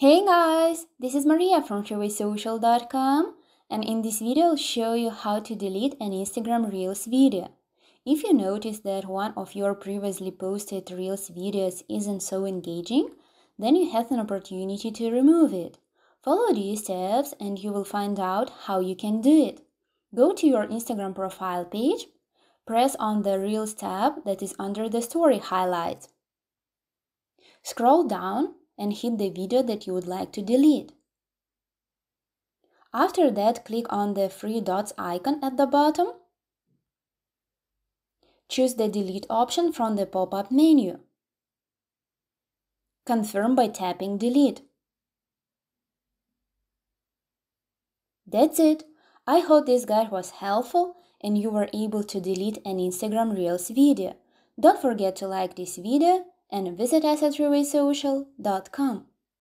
Hey guys, this is Maria from ShowWaySocial.com and in this video I'll show you how to delete an Instagram Reels video. If you notice that one of your previously posted Reels videos isn't so engaging, then you have an opportunity to remove it. Follow these steps and you will find out how you can do it. Go to your Instagram profile page, press on the Reels tab that is under the Story highlight, Scroll down and hit the video that you would like to delete. After that, click on the three dots icon at the bottom. Choose the Delete option from the pop-up menu. Confirm by tapping Delete. That's it. I hope this guide was helpful and you were able to delete an Instagram Reels video. Don't forget to like this video and visit us at rurysocial.com.